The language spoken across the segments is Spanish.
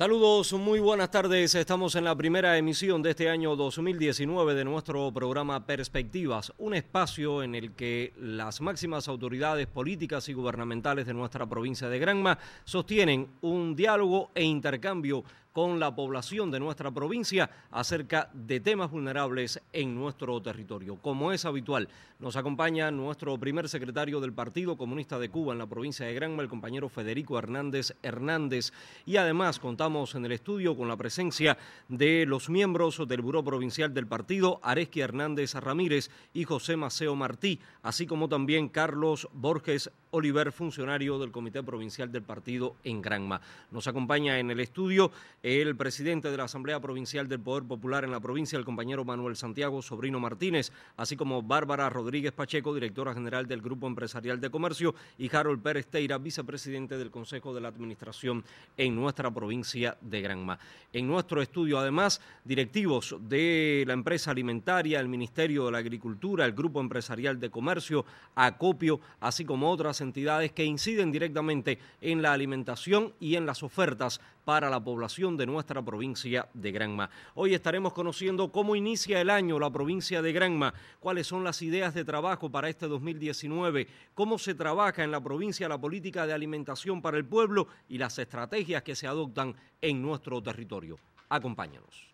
Saludos, muy buenas tardes. Estamos en la primera emisión de este año 2019 de nuestro programa Perspectivas, un espacio en el que las máximas autoridades políticas y gubernamentales de nuestra provincia de Granma sostienen un diálogo e intercambio con la población de nuestra provincia acerca de temas vulnerables en nuestro territorio. Como es habitual, nos acompaña nuestro primer secretario del Partido Comunista de Cuba en la provincia de Granma, el compañero Federico Hernández Hernández, y además contamos en el estudio con la presencia de los miembros del Buró Provincial del Partido, Aresqui Hernández Ramírez y José Maceo Martí, así como también Carlos Borges Oliver, funcionario del Comité Provincial del Partido en Granma. Nos acompaña en el estudio el presidente de la Asamblea Provincial del Poder Popular en la provincia, el compañero Manuel Santiago Sobrino Martínez, así como Bárbara Rodríguez Pacheco, directora general del Grupo Empresarial de Comercio, y Harold Pérez Teira, vicepresidente del Consejo de la Administración en nuestra provincia de Granma. En nuestro estudio, además, directivos de la empresa alimentaria, el Ministerio de la Agricultura, el Grupo Empresarial de Comercio, Acopio, así como otras entidades que inciden directamente en la alimentación y en las ofertas para la población de nuestra provincia de Granma. Hoy estaremos conociendo cómo inicia el año la provincia de Granma, cuáles son las ideas de trabajo para este 2019, cómo se trabaja en la provincia la política de alimentación para el pueblo y las estrategias que se adoptan en nuestro territorio. Acompáñanos.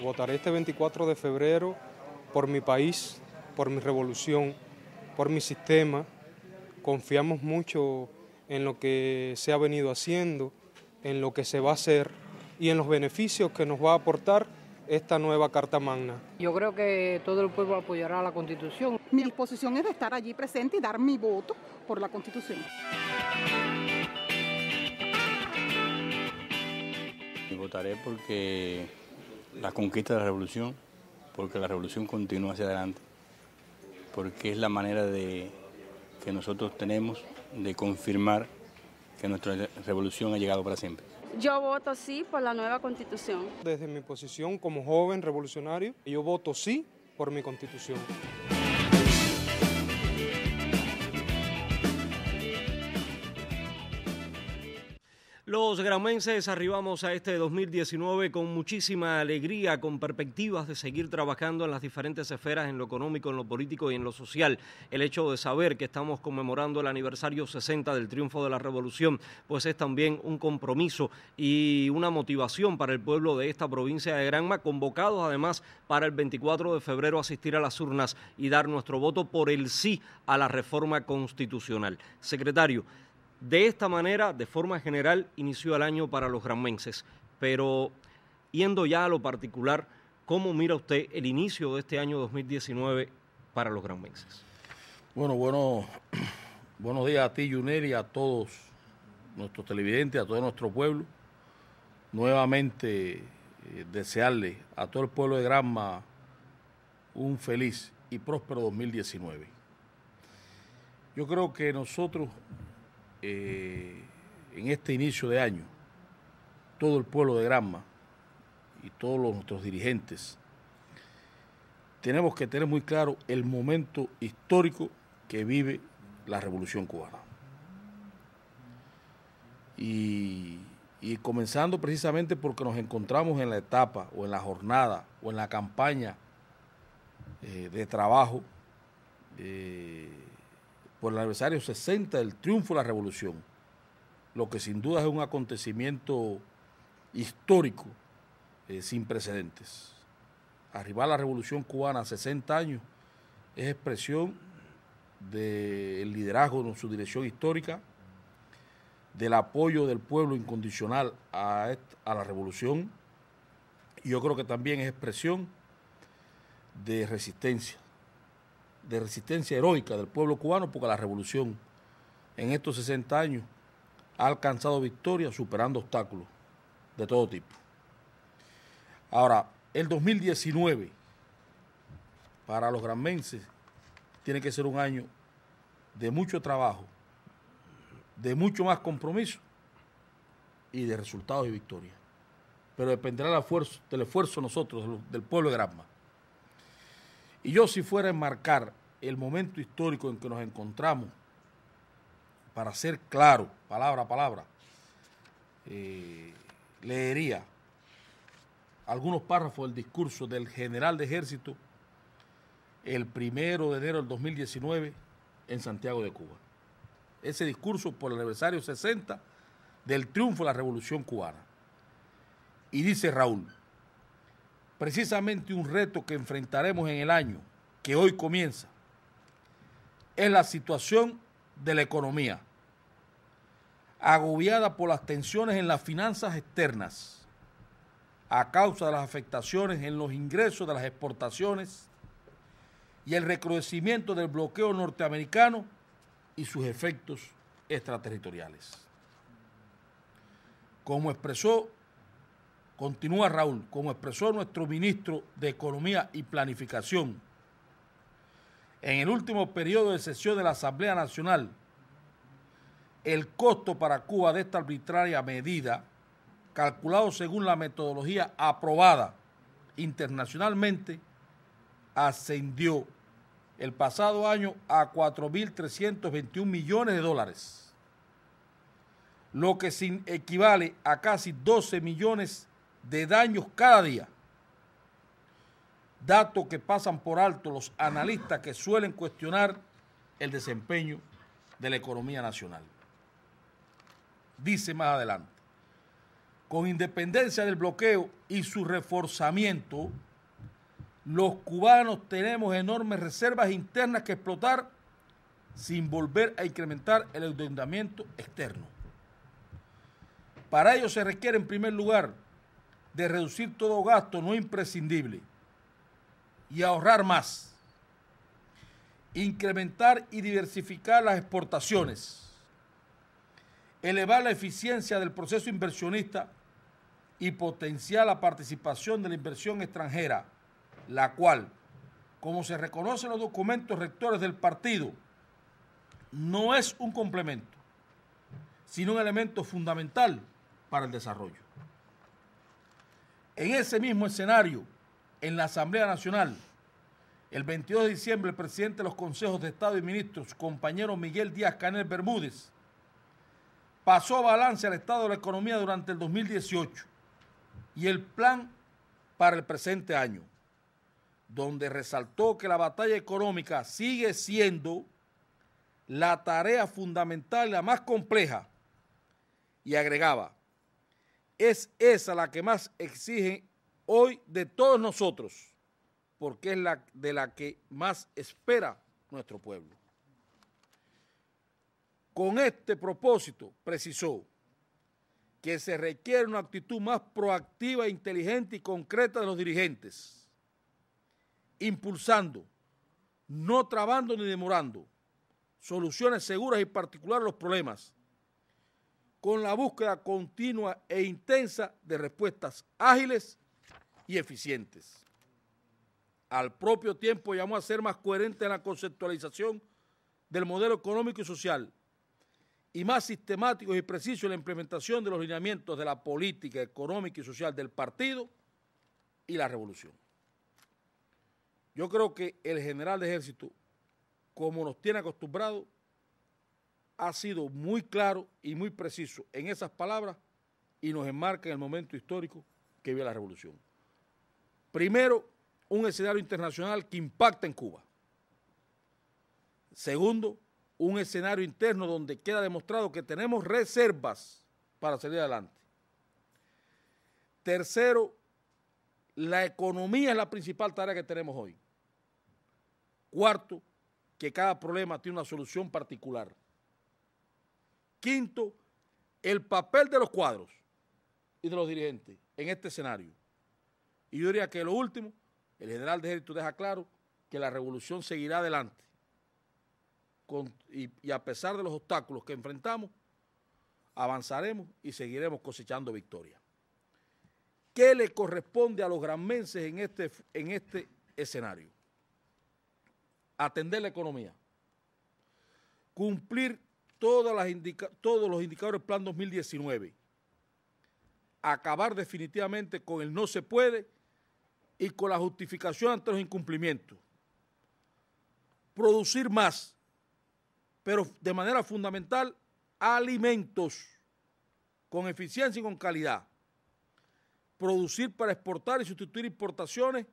Votaré este 24 de febrero por mi país, por mi revolución, por mi sistema. Confiamos mucho en lo que se ha venido haciendo, en lo que se va a hacer y en los beneficios que nos va a aportar esta nueva Carta Magna. Yo creo que todo el pueblo apoyará la Constitución. Mi disposición es de estar allí presente y dar mi voto por la Constitución. Votaré porque la conquista de la revolución, porque la revolución continúa hacia adelante porque es la manera de, que nosotros tenemos de confirmar que nuestra revolución ha llegado para siempre. Yo voto sí por la nueva constitución. Desde mi posición como joven revolucionario, yo voto sí por mi constitución. Los gramenses arribamos a este 2019 con muchísima alegría, con perspectivas de seguir trabajando en las diferentes esferas, en lo económico, en lo político y en lo social. El hecho de saber que estamos conmemorando el aniversario 60 del triunfo de la revolución, pues es también un compromiso y una motivación para el pueblo de esta provincia de Granma, convocados además para el 24 de febrero asistir a las urnas y dar nuestro voto por el sí a la reforma constitucional. Secretario, de esta manera, de forma general, inició el año para los granmenses. Pero yendo ya a lo particular, ¿cómo mira usted el inicio de este año 2019 para los granmenses? Bueno, bueno, buenos días a ti, Junel, y a todos nuestros televidentes, a todo nuestro pueblo. Nuevamente eh, desearle a todo el pueblo de Granma un feliz y próspero 2019. Yo creo que nosotros eh, en este inicio de año, todo el pueblo de Granma y todos los, nuestros dirigentes, tenemos que tener muy claro el momento histórico que vive la Revolución Cubana. Y, comenzando precisamente porque nos encontramos en la etapa o en la jornada o en la campaña eh, de trabajo eh, por el aniversario 60 del triunfo de la revolución, lo que sin duda es un acontecimiento histórico eh, sin precedentes. Arribar la revolución cubana a 60 años es expresión del liderazgo de su dirección histórica, del apoyo del pueblo incondicional a la revolución, y yo creo que también es expresión de resistencia de resistencia heroica del pueblo cubano, porque la revolución en estos 60 años ha alcanzado victoria superando obstáculos de todo tipo. Ahora, el 2019 para los granmenses tiene que ser un año de mucho trabajo, de mucho más compromiso y de resultados y victoria. Pero dependerá del esfuerzo, del esfuerzo nosotros, del pueblo de Granma. Y yo si fuera a enmarcar el momento histórico en que nos encontramos, para ser claro, palabra a palabra, eh, leería algunos párrafos del discurso del general de ejército el primero de enero del 2019 en Santiago de Cuba. Ese discurso por el aniversario 60 del triunfo de la Revolución Cubana. Y dice Raúl, precisamente un reto que enfrentaremos en el año que hoy comienza, es la situación de la economía, agobiada por las tensiones en las finanzas externas a causa de las afectaciones en los ingresos de las exportaciones y el recrudecimiento del bloqueo norteamericano y sus efectos extraterritoriales. Como expresó Continúa Raúl, como expresó nuestro ministro de Economía y Planificación, en el último periodo de sesión de la Asamblea Nacional, el costo para Cuba de esta arbitraria medida, calculado según la metodología aprobada internacionalmente, ascendió el pasado año a 4.321 millones de dólares, lo que sin equivale a casi 12 millones de daños cada día. Dato que pasan por alto los analistas que suelen cuestionar el desempeño de la economía nacional. Dice más adelante, con independencia del bloqueo y su reforzamiento, los cubanos tenemos enormes reservas internas que explotar sin volver a incrementar el endeudamiento externo. Para ello se requiere en primer lugar de reducir todo gasto no imprescindible y ahorrar más. Incrementar y diversificar las exportaciones. Elevar la eficiencia del proceso inversionista y potenciar la participación de la inversión extranjera, la cual, como se reconoce en los documentos rectores del partido, no es un complemento, sino un elemento fundamental para el desarrollo. En ese mismo escenario, en la Asamblea Nacional, el 22 de diciembre, el presidente de los consejos de Estado y ministros, compañero Miguel Díaz Canel Bermúdez, pasó a balance al estado de la economía durante el 2018 y el plan para el presente año, donde resaltó que la batalla económica sigue siendo la tarea fundamental, la más compleja, y agregaba, es esa la que más exigen hoy de todos nosotros, porque es la de la que más espera nuestro pueblo. Con este propósito, precisó, que se requiere una actitud más proactiva, inteligente y concreta de los dirigentes, impulsando, no trabando ni demorando, soluciones seguras y particulares a los problemas, con la búsqueda continua e intensa de respuestas ágiles y eficientes. Al propio tiempo llamó a ser más coherente en la conceptualización del modelo económico y social y más sistemático y preciso en la implementación de los lineamientos de la política económica y social del partido y la revolución. Yo creo que el general de ejército, como nos tiene acostumbrado, ha sido muy claro y muy preciso en esas palabras y nos enmarca en el momento histórico que vive la revolución. Primero, un escenario internacional que impacta en Cuba. Segundo, un escenario interno donde queda demostrado que tenemos reservas para salir adelante. Tercero, la economía es la principal tarea que tenemos hoy. Cuarto, que cada problema tiene una solución particular. Quinto, el papel de los cuadros y de los dirigentes en este escenario. Y yo diría que lo último, el general de ejército deja claro que la revolución seguirá adelante. y, a pesar de los obstáculos que enfrentamos, avanzaremos y seguiremos cosechando victoria. ¿Qué le corresponde a los granmenses en este, en este escenario? Atender la economía, cumplir todas todos los indicadores del Plan 2019. Acabar definitivamente con el no se puede y con la justificación ante los incumplimientos. Producir más, pero de manera fundamental alimentos con eficiencia y con calidad. Producir para exportar y sustituir importaciones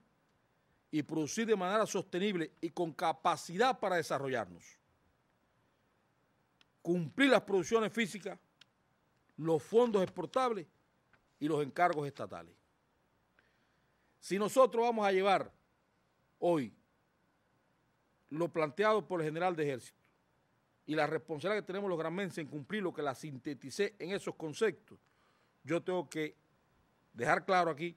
y producir de manera sostenible y con capacidad para desarrollarnos cumplir las producciones físicas, los fondos exportables y los encargos estatales. Si nosotros vamos a llevar hoy lo planteado por el general de ejército y la responsabilidad que tenemos los granmenses en cumplir lo que la sinteticé en esos conceptos, yo tengo que dejar claro aquí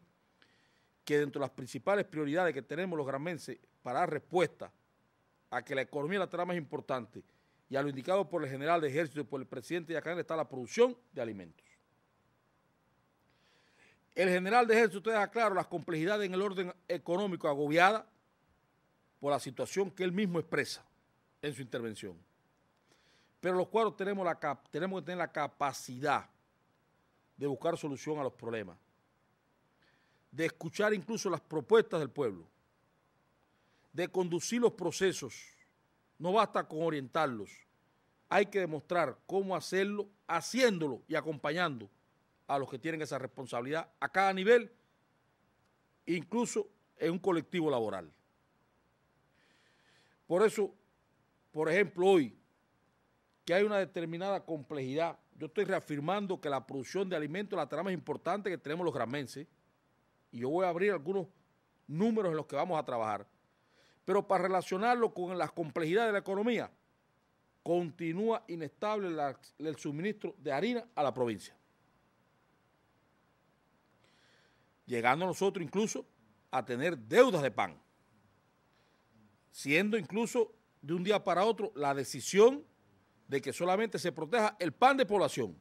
que dentro de las principales prioridades que tenemos los granmenses para dar respuesta a que la economía la lateral más importante y a lo indicado por el general de ejército y por el presidente de acá está la producción de alimentos. El general de ejército ustedes aclaran, las complejidades en el orden económico agobiada por la situación que él mismo expresa en su intervención. Pero los cuadros tenemos, la tenemos que tener la capacidad de buscar solución a los problemas, de escuchar incluso las propuestas del pueblo, de conducir los procesos no basta con orientarlos. Hay que demostrar cómo hacerlo, haciéndolo y acompañando a los que tienen esa responsabilidad a cada nivel, incluso en un colectivo laboral. Por eso, por ejemplo, hoy, que hay una determinada complejidad, yo estoy reafirmando que la producción de alimentos, la trama es importante que tenemos los gramenses, y yo voy a abrir algunos números en los que vamos a trabajar. Pero para relacionarlo con las complejidades de la economía, continúa inestable el suministro de harina a la provincia. Llegando nosotros incluso a tener deudas de pan, siendo incluso de un día para otro la decisión de que solamente se proteja el pan de población.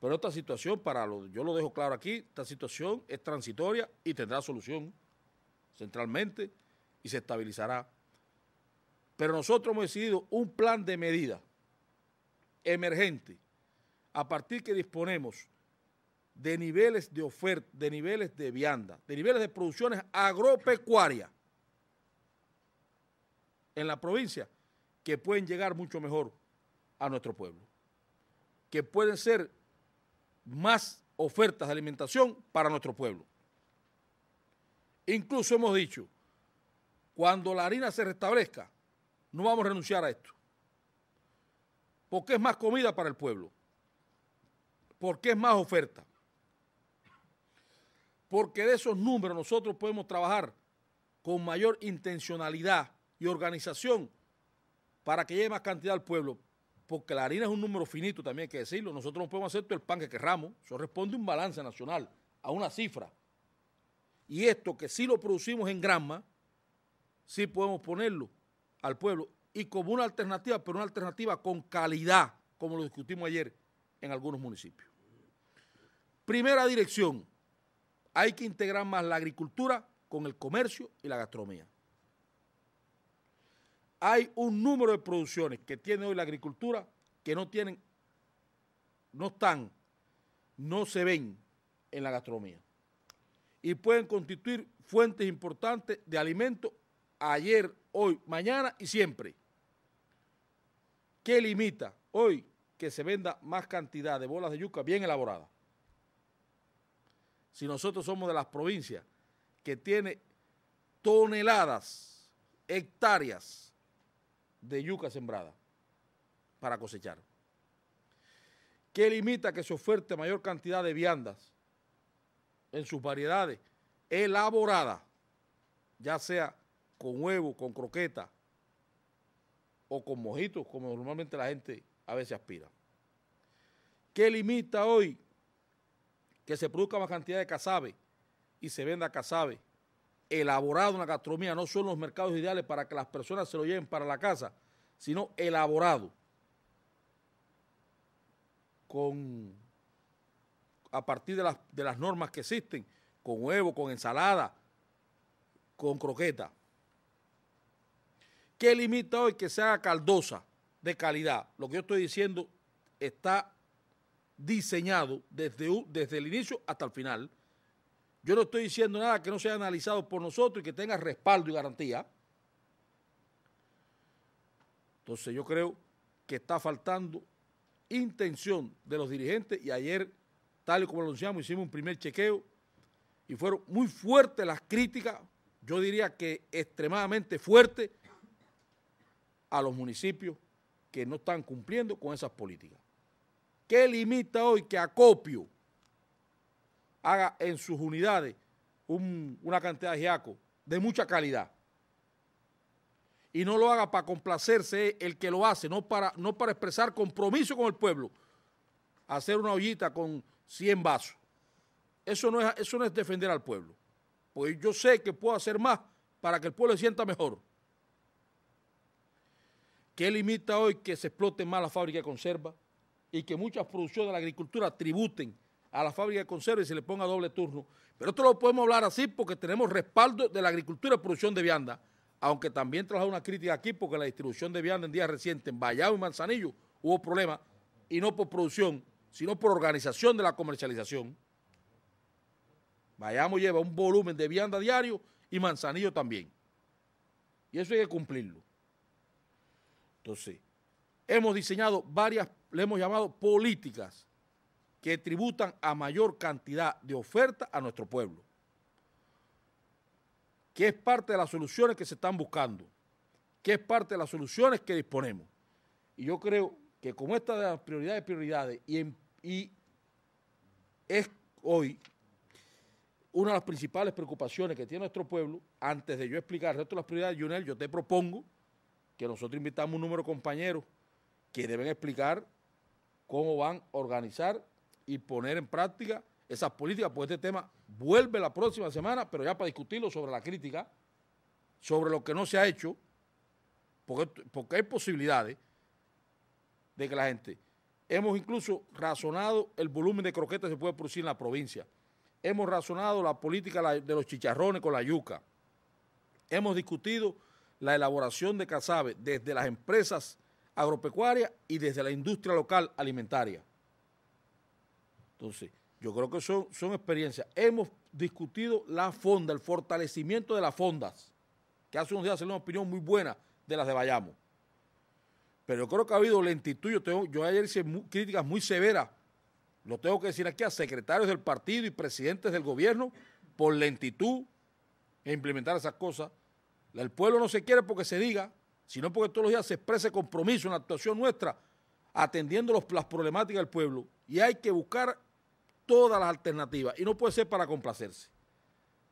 Pero esta situación, para yo lo dejo claro aquí, esta situación es transitoria y tendrá solución centralmente se estabilizará. Pero nosotros hemos decidido un plan de medida emergente a partir que disponemos de niveles de oferta, de niveles de vianda, de niveles de producciones agropecuarias en la provincia que pueden llegar mucho mejor a nuestro pueblo, que pueden ser más ofertas de alimentación para nuestro pueblo. Incluso hemos dicho cuando la harina se restablezca, no vamos a renunciar a esto. Porque es más comida para el pueblo. Porque es más oferta. Porque de esos números nosotros podemos trabajar con mayor intencionalidad y organización para que llegue más cantidad al pueblo. Porque la harina es un número finito, también hay que decirlo. Nosotros no podemos hacer todo el pan que querramos. Eso responde un balance nacional, a una cifra. Y esto que sí lo producimos en granma sí podemos ponerlo al pueblo y como una alternativa, pero una alternativa con calidad, como lo discutimos ayer en algunos municipios. Primera dirección, hay que integrar más la agricultura con el comercio y la gastronomía. Hay un número de producciones que tiene hoy la agricultura que no tienen, no están, no se ven en la gastronomía y pueden constituir fuentes importantes de alimentos ayer, hoy, mañana y siempre. ¿Qué limita hoy que se venda más cantidad de bolas de yuca bien elaboradas? Si nosotros somos de las provincias que tiene toneladas, hectáreas de yuca sembrada para cosechar. ¿Qué limita que se oferte mayor cantidad de viandas en sus variedades elaboradas, ya sea con huevo, con croqueta o con mojitos, como normalmente la gente a veces aspira. ¿Qué limita hoy que se produzca más cantidad de cazabe y se venda cazabe elaborado en la gastronomía? No son los mercados ideales para que las personas se lo lleven para la casa, sino elaborado con a partir de de las normas que existen, con huevo, con ensalada, con croqueta que limita hoy que sea caldosa de calidad. Lo que yo estoy diciendo está diseñado desde, desde el inicio hasta el final. Yo no estoy diciendo nada que no sea analizado por nosotros y que tenga respaldo y garantía. Entonces yo creo que está faltando intención de los dirigentes y ayer, tal y como lo anunciamos, hicimos un primer chequeo y fueron muy fuertes las críticas, yo diría que extremadamente fuertes a los municipios que no están cumpliendo con esas políticas. ¿Qué limita hoy que Acopio haga en sus unidades una cantidad de giaco de mucha calidad? Y no lo haga para complacerse el que lo hace, no para, no para expresar compromiso con el pueblo, hacer una ollita con 100 vasos. Eso no es, eso no es defender al pueblo. Pues yo sé que puedo hacer más para que el pueblo se sienta mejor ¿Qué limita hoy que se explote más la fábrica de conserva y que muchas producciones de la agricultura tributen a la fábrica de conserva y se le ponga doble turno? Pero esto lo podemos hablar así porque tenemos respaldo de la agricultura y producción de vianda, aunque también trajo una crítica aquí porque la distribución de vianda en días recientes en Vallado y Manzanillo hubo problemas y no por producción, sino por organización de la comercialización. Bayamo lleva un volumen de vianda diario y Manzanillo también. Y eso hay que cumplirlo. Entonces, hemos diseñado varias, le hemos llamado políticas que tributan a mayor cantidad de oferta a nuestro pueblo, que es parte de las soluciones que se están buscando, que es parte de las soluciones que disponemos. Y yo creo que como esta de las prioridades, prioridades, y, en, y es hoy una de las principales preocupaciones que tiene nuestro pueblo, antes de yo explicar el resto de las prioridades, Junel, yo te propongo que nosotros invitamos un número de compañeros que deben explicar cómo van a organizar y poner en práctica esas políticas, porque este tema vuelve la próxima semana, pero ya para discutirlo sobre la crítica, sobre lo que no se ha hecho, porque, porque hay posibilidades de que la gente... Hemos incluso razonado el volumen de croquetas que se puede producir en la provincia. Hemos razonado la política de los chicharrones con la yuca. Hemos discutido la elaboración de cazabe desde las empresas agropecuarias y desde la industria local alimentaria. Entonces, yo creo que son, son experiencias. Hemos discutido la fonda, el fortalecimiento de las fondas, que hace unos días salió una opinión muy buena de las de Bayamo. Pero yo creo que ha habido lentitud. Yo, tengo, yo ayer hice críticas muy severas, lo tengo que decir aquí, a secretarios del partido y presidentes del gobierno por lentitud e implementar esas cosas. El pueblo no se quiere porque se diga, sino porque todos los días se exprese compromiso en la actuación nuestra, atendiendo las problemáticas del pueblo. Y hay que buscar todas las alternativas. Y no puede ser para complacerse.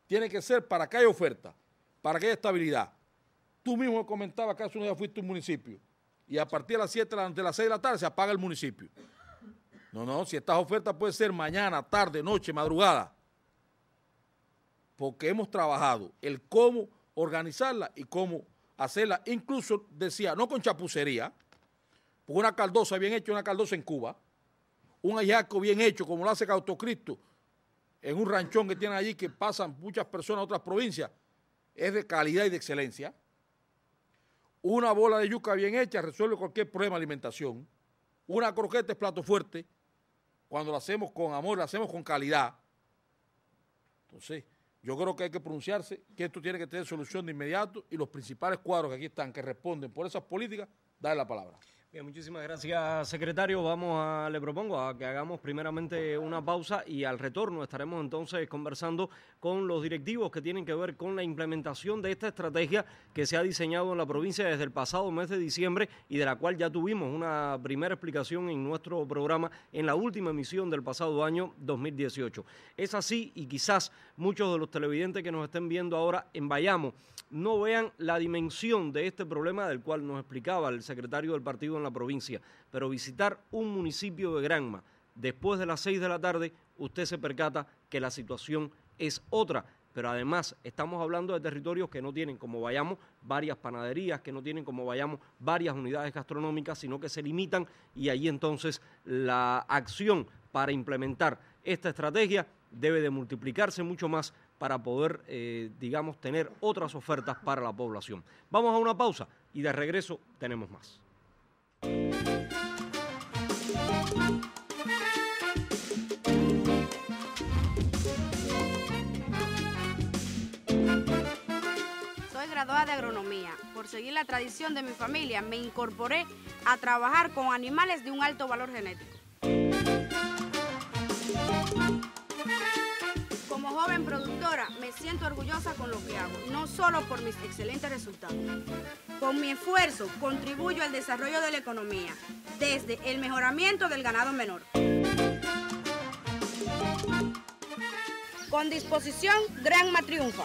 Tiene que ser para que haya oferta, para que haya estabilidad. Tú mismo comentabas que hace unos días fuiste a un municipio y a partir de las 7 de las 6 de la tarde se apaga el municipio. No, no, si estas ofertas pueden ser mañana, tarde, noche, madrugada. Porque hemos trabajado el cómo organizarla y cómo hacerla. Incluso decía, no con chapucería, porque una caldosa bien hecha, una caldosa en Cuba, un hallazgo bien hecho, como lo hace Cautocristo, en un ranchón que tiene allí que pasan muchas personas a otras provincias, es de calidad y de excelencia. Una bola de yuca bien hecha resuelve cualquier problema de alimentación. Una croqueta es plato fuerte. Cuando la hacemos con amor, la hacemos con calidad. Entonces, yo creo que hay que pronunciarse, que esto tiene que tener solución de inmediato y los principales cuadros que aquí están, que responden por esas políticas, dan la palabra. Bien, muchísimas gracias, secretario. Vamos a, le propongo a que hagamos primeramente una pausa y al retorno estaremos entonces conversando con los directivos que tienen que ver con la implementación de esta estrategia que se ha diseñado en la provincia desde el pasado mes de diciembre y de la cual ya tuvimos una primera explicación en nuestro programa en la última emisión del pasado año 2018. Es así y quizás muchos de los televidentes que nos estén viendo ahora en Bayamo no vean la dimensión de este problema del cual nos explicaba el secretario del partido en la provincia, pero visitar un municipio de Granma después de las 6 de la tarde, usted se percata que la situación es otra. Pero además estamos hablando de territorios que no tienen como vayamos varias panaderías, que no tienen como vayamos varias unidades gastronómicas, sino que se limitan y ahí entonces la acción para implementar esta estrategia debe de multiplicarse mucho más para poder, eh, digamos, tener otras ofertas para la población. Vamos a una pausa y de regreso tenemos más. Soy graduada de agronomía. Por seguir la tradición de mi familia, me incorporé a trabajar con animales de un alto valor genético joven productora, me siento orgullosa con lo que hago, no solo por mis excelentes resultados. Con mi esfuerzo contribuyo al desarrollo de la economía, desde el mejoramiento del ganado menor. Con disposición, Granma triunfa.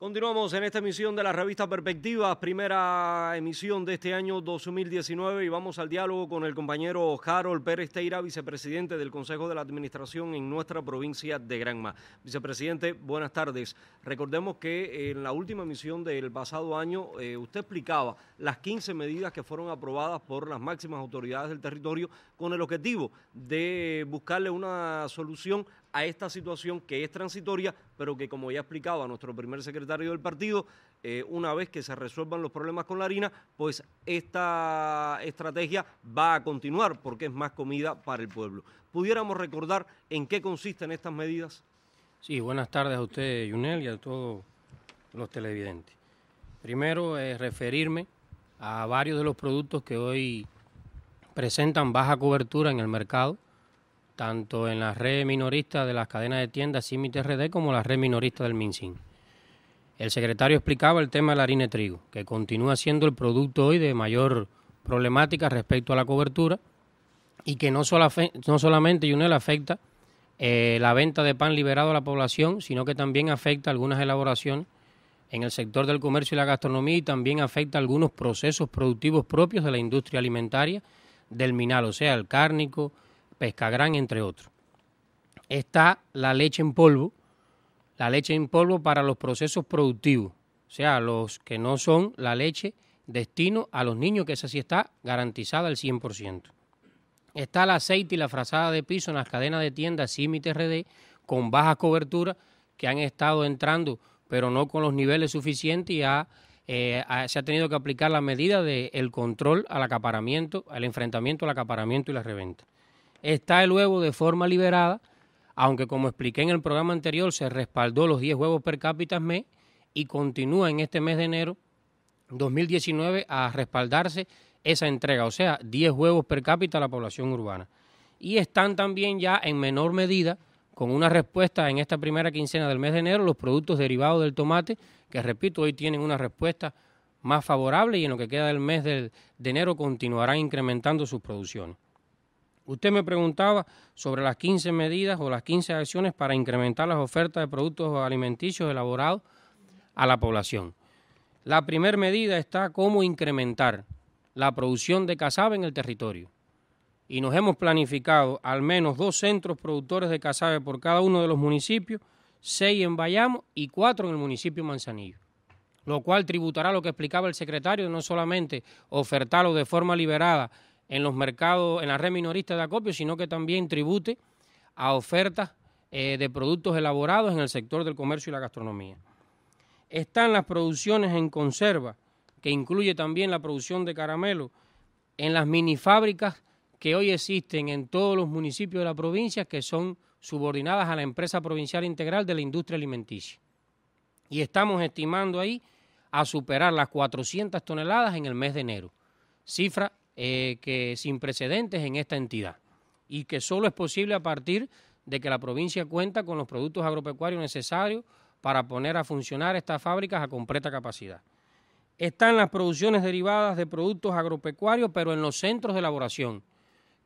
Continuamos en esta emisión de la revista Perspectivas, primera emisión de este año 2019 y vamos al diálogo con el compañero Harold Pérez Teira, vicepresidente del Consejo de la Administración en nuestra provincia de Granma. Vicepresidente, buenas tardes. Recordemos que en la última emisión del pasado año eh, usted explicaba las 15 medidas que fueron aprobadas por las máximas autoridades del territorio con el objetivo de buscarle una solución a esta situación que es transitoria, pero que como ya explicaba nuestro primer secretario del partido, eh, una vez que se resuelvan los problemas con la harina, pues esta estrategia va a continuar porque es más comida para el pueblo. ¿Pudiéramos recordar en qué consisten estas medidas? Sí, buenas tardes a usted, Junel, y a todos los televidentes. Primero, es eh, referirme a varios de los productos que hoy presentan baja cobertura en el mercado tanto en la red minorista de las cadenas de tiendas y RD... como la red minorista del MinSIN. El secretario explicaba el tema de la harina de trigo, que continúa siendo el producto hoy de mayor problemática respecto a la cobertura y que no, no solamente Yunel afecta eh, la venta de pan liberado a la población, sino que también afecta algunas elaboraciones en el sector del comercio y la gastronomía y también afecta algunos procesos productivos propios de la industria alimentaria del Minal, o sea, el cárnico, Pescagrán, entre otros. Está la leche en polvo, la leche en polvo para los procesos productivos, o sea, los que no son la leche destino a los niños, que esa sí está garantizada al 100%. Está el aceite y la frazada de piso en las cadenas de tiendas CIMIT RD con baja cobertura que han estado entrando, pero no con los niveles suficientes y eh, se ha tenido que aplicar la medida del el control al acaparamiento, al enfrentamiento al acaparamiento y la reventa está el huevo de forma liberada, aunque como expliqué en el programa anterior, se respaldó los 10 huevos per cápita mes y continúa en este mes de enero 2019 a respaldarse esa entrega, o sea, 10 huevos per cápita a la población urbana. Y están también ya en menor medida con una respuesta en esta primera quincena del mes de enero los productos derivados del tomate, que repito, hoy tienen una respuesta más favorable y en lo que queda del mes de enero continuarán incrementando sus producciones. Usted me preguntaba sobre las 15 medidas o las 15 acciones para incrementar las ofertas de productos alimenticios elaborados a la población. La primera medida está cómo incrementar la producción de casabe en el territorio. Y nos hemos planificado al menos dos centros productores de casabe por cada uno de los municipios, seis en Bayamo y cuatro en el municipio Manzanillo lo cual tributará lo que explicaba el secretario, no solamente ofertarlo de forma liberada en los mercados, en la red minorista de acopio, sino que también tribute a ofertas eh, de productos elaborados en el sector del comercio y la gastronomía. Están las producciones en conserva, que incluye también la producción de caramelo, en las minifábricas que hoy existen en todos los municipios de la provincia, que son subordinadas a la empresa provincial integral de la industria alimenticia. Y estamos estimando ahí a superar las 400 toneladas en el mes de enero, cifra eh, que sin precedentes en esta entidad y que solo es posible a partir de que la provincia cuenta con los productos agropecuarios necesarios para poner a funcionar estas fábricas a completa capacidad. Están las producciones derivadas de productos agropecuarios, pero en los centros de elaboración,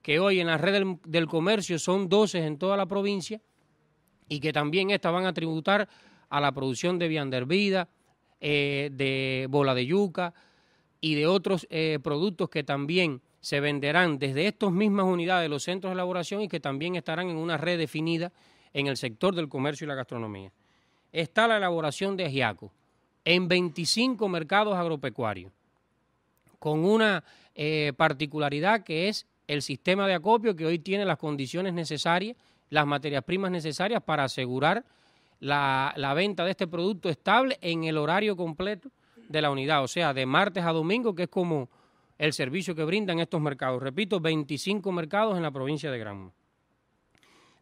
que hoy en la red del, comercio son 12 en toda la provincia y que también estas van a tributar a la producción de viandervida, eh, de bola de yuca, y de otros eh, productos que también se venderán desde estas mismas unidades, los centros de elaboración y que también estarán en una red definida en el sector del comercio y la gastronomía. Está la elaboración de ajiaco en 25 mercados agropecuarios, con una eh, particularidad que es el sistema de acopio que hoy tiene las condiciones necesarias, las materias primas necesarias para asegurar la venta de este producto estable en el horario completo de la unidad, o sea, de martes a domingo, que es como el servicio que brindan estos mercados. Repito, 25 mercados en la provincia de Granma.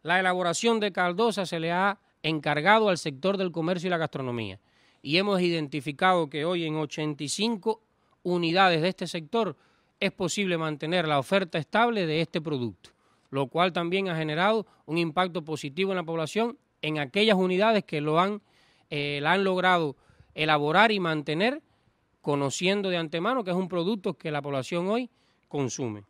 La elaboración de Caldosa se le ha encargado al sector del comercio y la gastronomía y hemos identificado que hoy en 85 unidades de este sector es posible mantener la oferta estable de este producto, lo cual también ha generado un impacto positivo en la población en aquellas unidades que lo eh, la han logrado elaborar y mantener, conociendo de antemano que es un producto que la población hoy consume.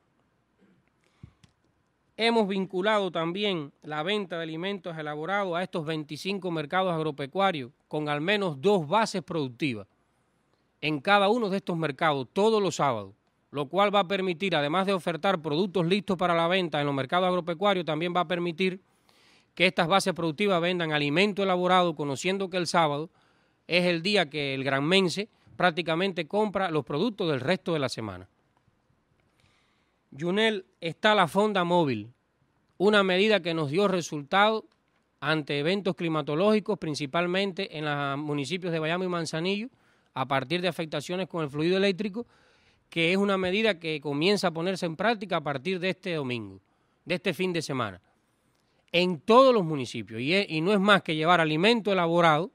Hemos vinculado también la venta de alimentos elaborados a estos 25 mercados agropecuarios con al menos dos bases productivas en cada uno de estos mercados todos los sábados, lo cual va a permitir, además de ofertar productos listos para la venta en los mercados agropecuarios, también va a permitir que estas bases productivas vendan alimento elaborado, conociendo que el sábado es el día que el granmense prácticamente compra los productos del resto de la semana. Junel, está la fonda móvil, una medida que nos dio resultado ante eventos climatológicos, principalmente en los municipios de Bayamo y Manzanillo, a partir de afectaciones con el fluido eléctrico, que es una medida que comienza a ponerse en práctica a partir de este domingo, de este fin de semana, en todos los municipios. y no es más que llevar alimento elaborado,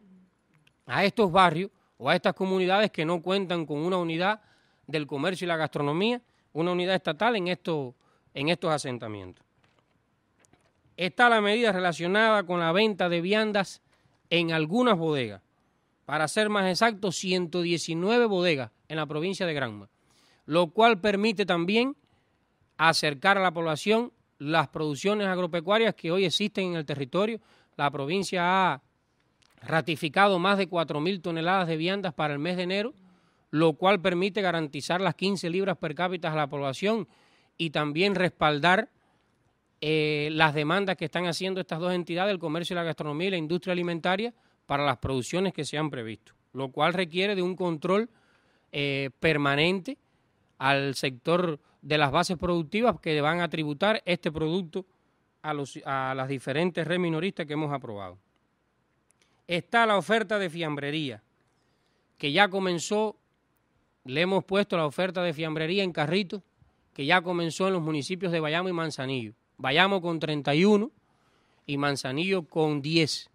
a estos barrios o a estas comunidades que no cuentan con una unidad del comercio y la gastronomía, una unidad estatal en estos, en estos asentamientos. Está la medida relacionada con la venta de viandas en algunas bodegas, para ser más exacto, 119 bodegas en la provincia de Granma, lo cual permite también acercar a la población las producciones agropecuarias que hoy existen en el territorio. La provincia ha ratificado más de 4.000 toneladas de viandas para el mes de enero, lo cual permite garantizar las 15 libras per cápita a la población y también respaldar eh, las demandas que están haciendo estas dos entidades, el comercio y la gastronomía y la industria alimentaria, para las producciones que se han previsto, lo cual requiere de un control eh, permanente al sector de las bases productivas que van a tributar este producto a, a las diferentes reminoristas que hemos aprobado está la oferta de fiambrería, que ya comenzó, le hemos puesto la oferta de fiambrería en carrito, que ya comenzó en los municipios de Bayamo y Manzanillo. Bayamo con 31 y Manzanillo con 10.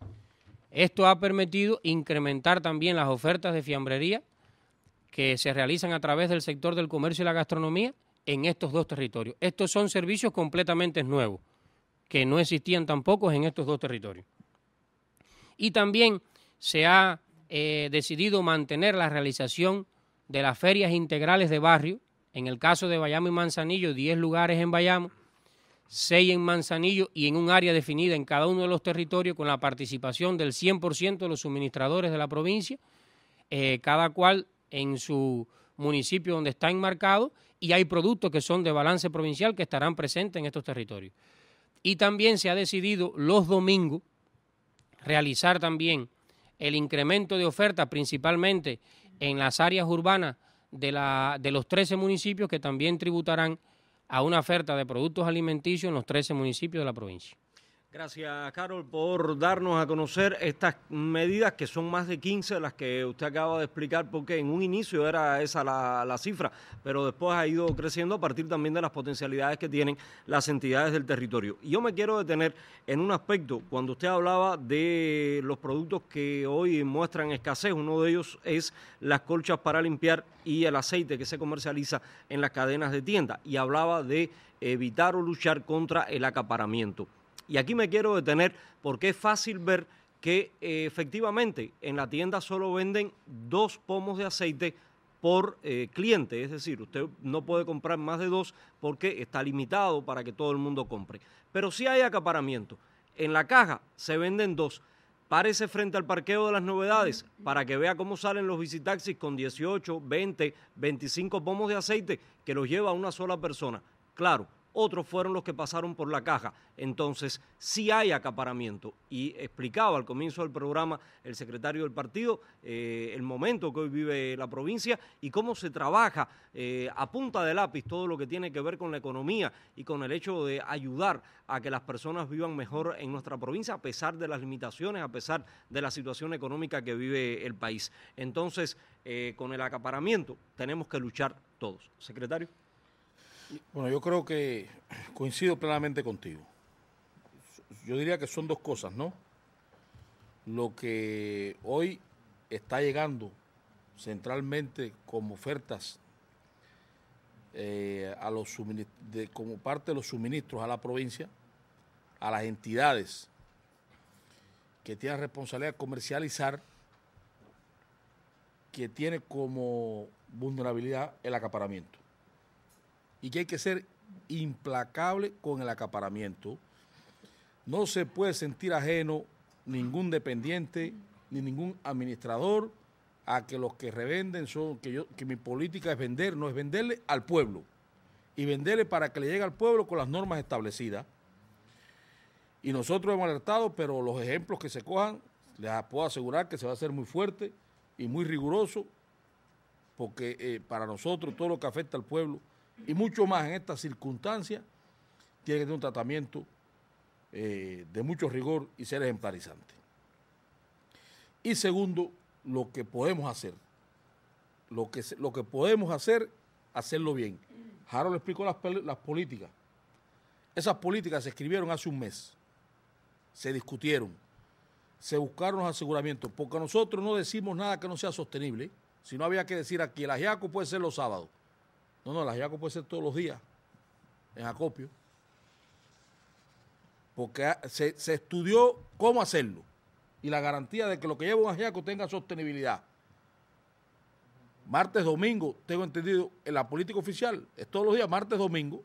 Esto ha permitido incrementar también las ofertas de fiambrería que se realizan a través del sector del comercio y la gastronomía en estos dos territorios. Estos son servicios completamente nuevos que no existían tampoco en estos dos territorios. Y también se ha eh, decidido mantener la realización de las ferias integrales de barrio, en el caso de Bayamo y Manzanillo, 10 lugares en Bayamo, 6 en Manzanillo y en un área definida en cada uno de los territorios con la participación del 100% de los suministradores de la provincia, eh, cada cual en su municipio donde está enmarcado y hay productos que son de balance provincial que estarán presentes en estos territorios. Y también se ha decidido los domingos realizar también el incremento de oferta principalmente en las áreas urbanas de, la, de los 13 municipios que también tributarán a una oferta de productos alimenticios en los 13 municipios de la provincia. Gracias, Carol, por darnos a conocer estas medidas que son más de 15 las que usted acaba de explicar, porque en un inicio era esa la, cifra, pero después ha ido creciendo a partir también de las potencialidades que tienen las entidades del territorio. yo me quiero detener en un aspecto, cuando usted hablaba de los productos que hoy muestran escasez, uno de ellos es las colchas para limpiar y el aceite que se comercializa en las cadenas de tienda, y hablaba de evitar o luchar contra el acaparamiento y aquí me quiero detener porque es fácil ver que eh, efectivamente en la tienda solo venden dos pomos de aceite por eh, cliente, es decir, usted no puede comprar más de dos porque está limitado para que todo el mundo compre. Pero sí hay acaparamiento. En la caja se venden dos. Párese frente al parqueo de las novedades para que vea cómo salen los visitaxis con 18, 20, 25 pomos de aceite que los lleva una sola persona. Claro, otros fueron los que pasaron por la caja. Entonces, sí hay acaparamiento. Y explicaba al comienzo del programa el secretario del partido eh, el momento que hoy vive la provincia y cómo se trabaja eh, a punta de lápiz todo lo que tiene que ver con la economía y con el hecho de ayudar a que las personas vivan mejor en nuestra provincia a pesar de las limitaciones, a pesar de la situación económica que vive el país. Entonces, eh, con el acaparamiento tenemos que luchar todos. Secretario. Bueno, yo creo que coincido plenamente contigo. Yo diría que son dos cosas, ¿no? Lo que hoy está llegando centralmente como ofertas eh, a los como parte de los suministros a la provincia, a las entidades que tienen responsabilidad de comercializar, que tiene como vulnerabilidad el acaparamiento y que hay que ser implacable con el acaparamiento. No se puede sentir ajeno ningún dependiente ni ningún administrador a que los que revenden son, que, yo, que mi política es vender, no es venderle al pueblo y venderle para que le llegue al pueblo con las normas establecidas. Y nosotros hemos alertado, pero los ejemplos que se cojan, les puedo asegurar que se va a hacer muy fuerte y muy riguroso, porque eh, para nosotros todo lo que afecta al pueblo y mucho más en estas circunstancias, tiene que tener un tratamiento eh, de mucho rigor y ser ejemplarizante. Y segundo, lo que podemos hacer. Lo que, lo que podemos hacer, hacerlo bien. Harold explicó las, las políticas. Esas políticas se escribieron hace un mes. Se discutieron. Se buscaron los aseguramientos. Porque nosotros no decimos nada que no sea sostenible. Si no había que decir aquí, el ajiaco puede ser los sábados no, no, la yaco puede ser todos los días en acopio. Porque se, estudió cómo hacerlo y la garantía de que lo que lleva un ajiaco tenga sostenibilidad. Martes, domingo, tengo entendido, en la política oficial es todos los días, martes, domingo.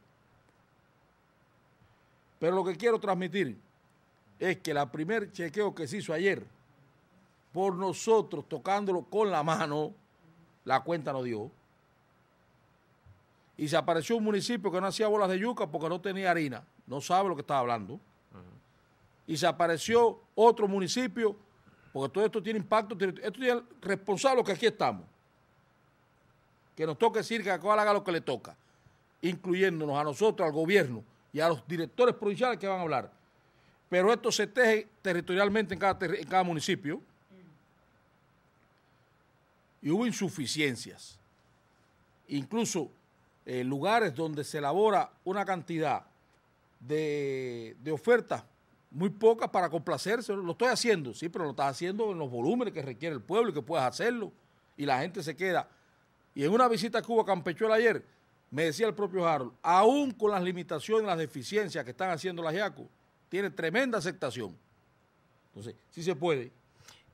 Pero lo que quiero transmitir es que la primer chequeo que se hizo ayer, por nosotros tocándolo con la mano, la cuenta no dio y se apareció un municipio que no hacía bolas de yuca porque no tenía harina. No sabe lo que está hablando. Y se apareció otro municipio, porque todo esto tiene impacto, esto tiene responsable que aquí estamos. Que nos toque decir que cada uno haga lo que le toca, incluyéndonos a nosotros, al gobierno y a los directores provinciales que van a hablar. Pero esto se teje territorialmente en en cada municipio. Y hubo insuficiencias. Incluso eh, lugares donde se elabora una cantidad de, de ofertas muy pocas para complacerse. Lo estoy haciendo, sí, pero lo estás haciendo en los volúmenes que requiere el pueblo y que puedas hacerlo. Y la gente se queda. Y en una visita a Cuba Campechuel ayer, me decía el propio Harold, aún con las limitaciones, las deficiencias que están haciendo las IACO, tiene tremenda aceptación. Entonces, sí se puede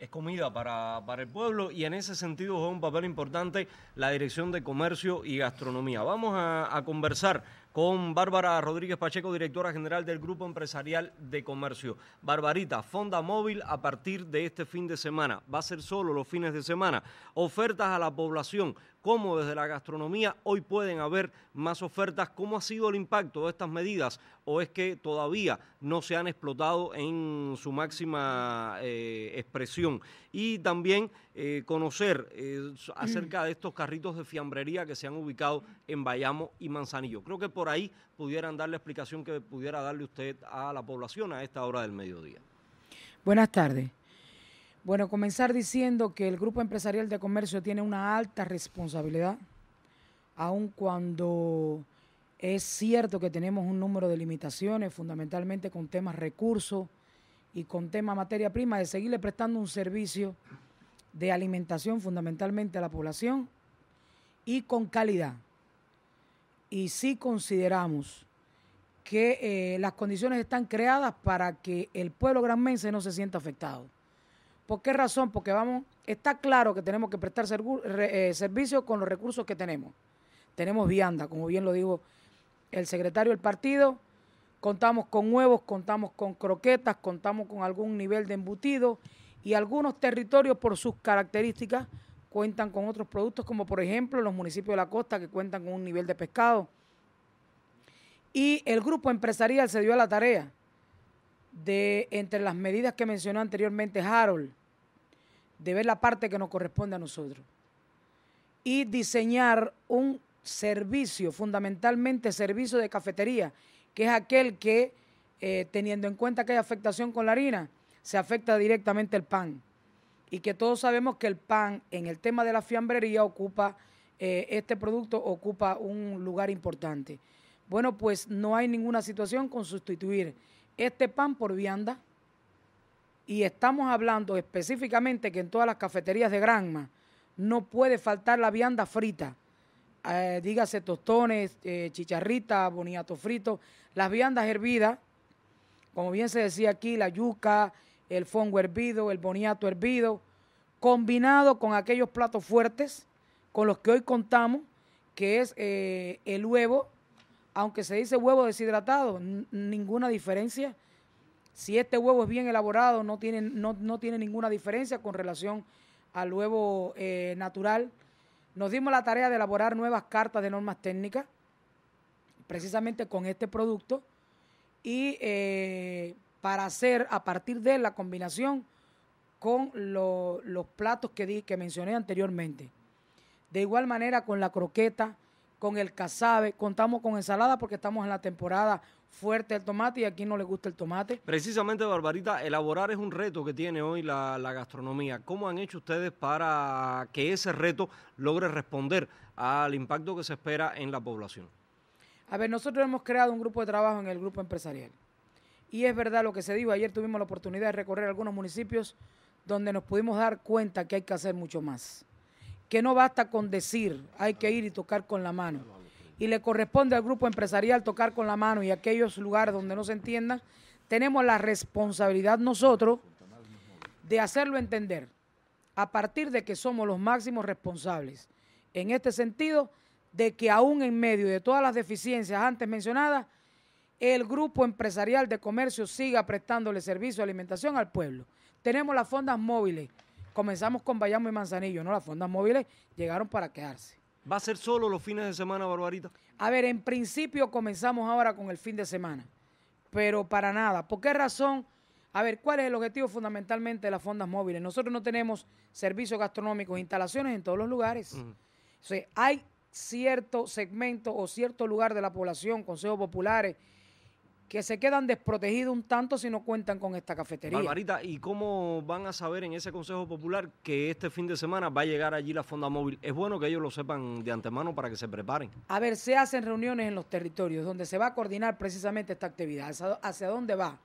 es comida para, el pueblo y en ese sentido juega un papel importante la Dirección de Comercio y Gastronomía. Vamos a, a conversar con Bárbara Rodríguez Pacheco, directora general del Grupo Empresarial de Comercio. Barbarita, Fonda Móvil a partir de este fin de semana. Va a ser solo los fines de semana. Ofertas a la población cómo desde la gastronomía hoy pueden haber más ofertas. ¿Cómo ha sido el impacto de estas medidas o es que todavía no se han explotado en su máxima eh, expresión? Y también eh, conocer eh, acerca de estos carritos de fiambrería que se han ubicado en Bayamo y Manzanillo. Creo que por ahí pudieran dar la explicación que pudiera darle usted a la población a esta hora del mediodía. Buenas tardes. Bueno, comenzar diciendo que el Grupo Empresarial de Comercio tiene una alta responsabilidad, aun cuando es cierto que tenemos un número de limitaciones, fundamentalmente con temas recursos y con temas materia prima, de seguirle prestando un servicio de alimentación fundamentalmente a la población y con calidad. Y sí consideramos que eh, las condiciones están creadas para que el pueblo granmense no se sienta afectado. ¿Por qué razón? Porque vamos, está claro que tenemos que prestar eh, servicios con los recursos que tenemos. Tenemos vianda, como bien lo dijo el secretario del partido, contamos con huevos, contamos con croquetas, contamos con algún nivel de embutido y algunos territorios por sus características cuentan con otros productos, como por ejemplo los municipios de la costa que cuentan con un nivel de pescado. Y el grupo empresarial se dio a la tarea de entre las medidas que mencionó anteriormente Harold, de ver la parte que nos corresponde a nosotros y diseñar un servicio, fundamentalmente servicio de cafetería, que es aquel que, eh, teniendo en cuenta que hay afectación con la harina, se afecta directamente el pan. Y que todos sabemos que el pan en el tema de la fiambrería ocupa, eh, este producto ocupa un lugar importante. Bueno, pues no hay ninguna situación con sustituir este pan por vianda. Y estamos hablando específicamente que en todas las cafeterías de Granma no puede faltar la vianda frita. Eh, dígase tostones, eh, chicharrita, boniato frito, las viandas hervidas, como bien se decía aquí, la yuca, el fongo hervido, el boniato hervido, combinado con aquellos platos fuertes con los que hoy contamos, que es eh, el huevo aunque se dice huevo deshidratado, ninguna diferencia. Si este huevo es bien elaborado, no tiene, no, tiene ninguna diferencia con relación al huevo eh, natural. Nos dimos la tarea de elaborar nuevas cartas de normas técnicas, precisamente con este producto, y eh, para hacer a partir de la combinación con los platos que, di, que mencioné anteriormente. De igual manera con la croqueta, con el cazabe, contamos con ensalada porque estamos en la temporada fuerte del tomate y aquí no le gusta el tomate. Precisamente, Barbarita, elaborar es un reto que tiene hoy la, gastronomía. ¿Cómo han hecho ustedes para que ese reto logre responder al impacto que se espera en la población? A ver, nosotros hemos creado un grupo de trabajo en el grupo empresarial. Y es verdad lo que se dijo, ayer tuvimos la oportunidad de recorrer algunos municipios donde nos pudimos dar cuenta que hay que hacer mucho más que no basta con decir, hay que ir y tocar con la mano. Y le corresponde al grupo empresarial tocar con la mano y aquellos lugares donde no se entiendan, tenemos la responsabilidad nosotros de hacerlo entender a partir de que somos los máximos responsables. En este sentido, de que aún en medio de todas las deficiencias antes mencionadas, el grupo empresarial de comercio siga prestándole servicio de alimentación al pueblo. Tenemos las fondas móviles Comenzamos con Bayamo y Manzanillo, ¿no? Las fondas móviles llegaron para quedarse. ¿Va a ser solo los fines de semana, Barbarita? A ver, en principio comenzamos ahora con el fin de semana, pero para nada. ¿Por qué razón? A ver, ¿cuál es el objetivo fundamentalmente de las fondas móviles? Nosotros no tenemos servicios gastronómicos, instalaciones en todos los lugares. o sea, hay cierto segmento o cierto lugar de la población, consejos populares, que se quedan desprotegidos un tanto si no cuentan con esta cafetería. Barbarita, ¿y cómo van a saber en ese Consejo Popular que este fin de semana va a llegar allí la Fonda Móvil? Es bueno que ellos lo sepan de antemano para que se preparen. A ver, se hacen reuniones en los territorios donde se va a coordinar precisamente esta actividad. ¿Hacia dónde va?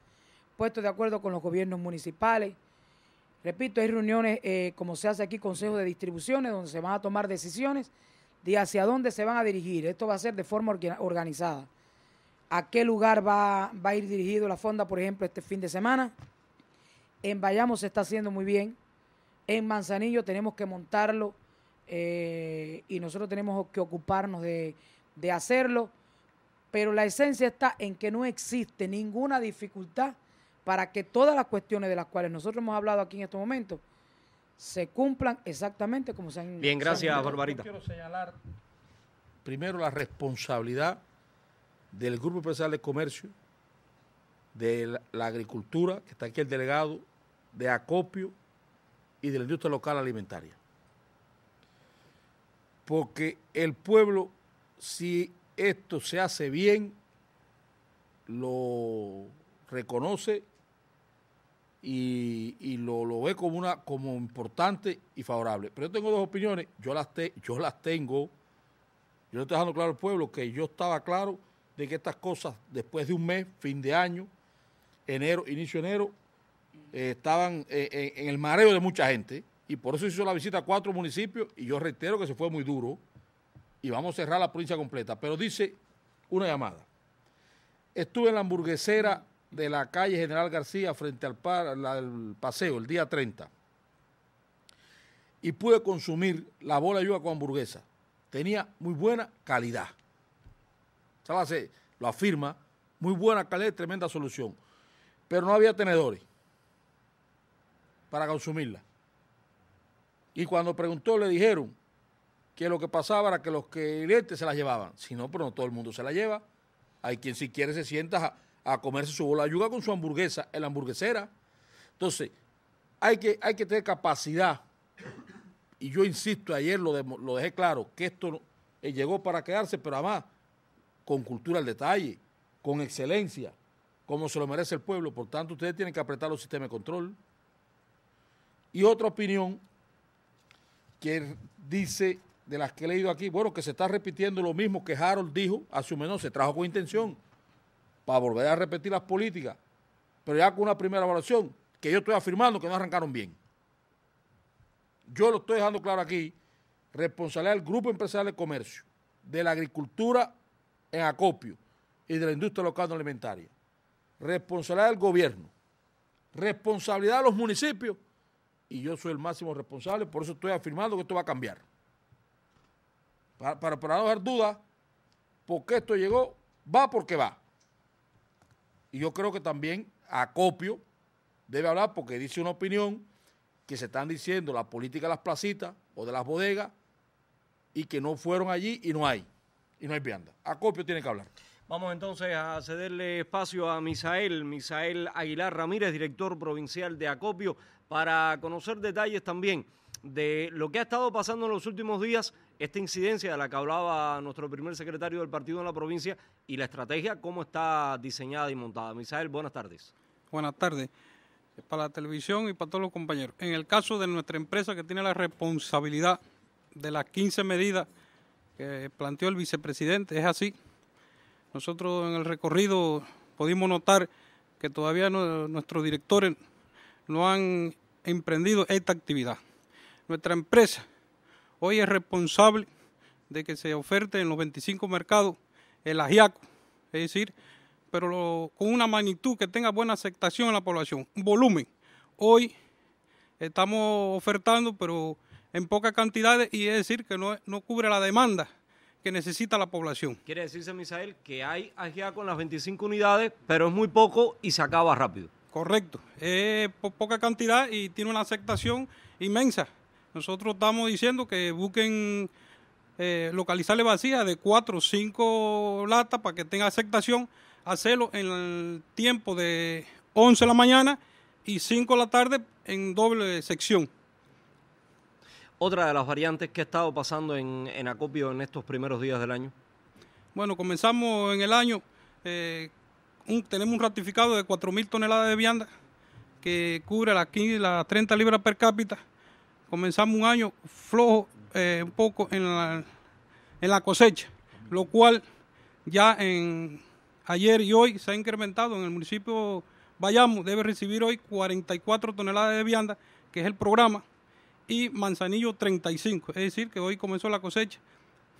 Puesto de acuerdo con los gobiernos municipales. Repito, hay reuniones eh, como se hace aquí, consejos de Distribuciones, donde se van a tomar decisiones de hacia dónde se van a dirigir. Esto va a ser de forma organizada a qué lugar va, a ir dirigido la fonda, por ejemplo, este fin de semana. En Bayamo se está haciendo muy bien. En Manzanillo tenemos que montarlo eh, y nosotros tenemos que ocuparnos de, hacerlo. Pero la esencia está en que no existe ninguna dificultad para que todas las cuestiones de las cuales nosotros hemos hablado aquí en estos momentos se cumplan exactamente como se han... Bien, gracias, Barbarita. quiero señalar primero la responsabilidad del Grupo Empresarial de Comercio, de la, Agricultura, que está aquí el delegado, de Acopio y de la industria local alimentaria. Porque el pueblo, si esto se hace bien, lo reconoce y, lo, ve como una como importante y favorable. Pero yo tengo dos opiniones, yo las, yo las tengo, yo le estoy dejando claro al pueblo que yo estaba claro de que estas cosas, después de un mes, fin de año, enero, inicio de enero, eh, estaban eh, en el mareo de mucha gente. Y por eso hizo la visita a cuatro municipios y yo reitero que se fue muy duro y vamos a cerrar la provincia completa. Pero dice una llamada. Estuve en la hamburguesera de la calle General García frente al paseo el día 30 y pude consumir la bola de yuca con hamburguesa. Tenía muy buena calidad lo afirma, muy buena calidad, tremenda solución. Pero no había tenedores para consumirla. Y cuando preguntó le dijeron que lo que pasaba era que los clientes se la llevaban. Si no, pero no todo el mundo se la lleva. Hay quien si quiere se sienta a, comerse su bola de con su hamburguesa, en la hamburguesera. Entonces, hay que, hay que tener capacidad. Y yo insisto, ayer lo, dejé claro, que esto eh, llegó para quedarse, pero además con cultura al detalle, con excelencia, como se lo merece el pueblo. Por tanto, ustedes tienen que apretar los sistemas de control. Y otra opinión que dice de las que he leído aquí, bueno, que se está repitiendo lo mismo que Harold dijo, hace un menos se trajo con intención para volver a repetir las políticas, pero ya con una primera evaluación, que yo estoy afirmando que no arrancaron bien. Yo lo estoy dejando claro aquí, responsabilidad del Grupo Empresarial de Comercio, de la agricultura en acopio y de la industria local alimentaria. Responsabilidad del gobierno, responsabilidad de los municipios y yo soy el máximo responsable, por eso estoy afirmando que esto va a cambiar. Para, para, no dejar dudas, porque esto llegó, va porque va. Y yo creo que también acopio debe hablar porque dice una opinión que se están diciendo la política de las placitas o de las bodegas y que no fueron allí y no hay y no hay vianda. Acopio tiene que hablar. Vamos entonces a cederle espacio a Misael, Misael Aguilar Ramírez, director provincial de Acopio, para conocer detalles también de lo que ha estado pasando en los últimos días, esta incidencia de la que hablaba nuestro primer secretario del partido en la provincia y la estrategia, cómo está diseñada y montada. Misael, buenas tardes. Buenas tardes. Eh, para la televisión y para todos los compañeros. En el caso de nuestra empresa que tiene la responsabilidad de las 15 medidas que planteó el vicepresidente es así. Nosotros en el recorrido pudimos notar que todavía nuestros directores no han emprendido esta actividad. Nuestra empresa hoy es responsable de que se oferte en los 25 mercados el ajiaco, es decir, pero con una magnitud que tenga buena aceptación en la población, volumen. Hoy estamos ofertando, pero en pocas cantidades y es decir que no, no cubre la demanda que necesita la población. Quiere decirse, Misael, que hay allá con las 25 unidades, pero es muy poco y se acaba rápido. Correcto, es por poca cantidad y tiene una aceptación inmensa. Nosotros estamos diciendo que busquen eh, localizarle vacías de 4 o 5 latas para que tenga aceptación, hacerlo en el tiempo de 11 de la mañana y 5 de la tarde en doble sección otra de las variantes que ha estado pasando en, en acopio en estos primeros días del año? Bueno, comenzamos en el año, eh, tenemos un ratificado de 4.000 toneladas de vianda que cubre las, las 30 libras per cápita. Comenzamos un año flojo eh, un poco en la, en la cosecha, lo cual ya en ayer y hoy se ha incrementado en el municipio Bayamo, debe recibir hoy 44 toneladas de vianda, que es el programa y manzanillo 35. Es decir, que hoy comenzó la cosecha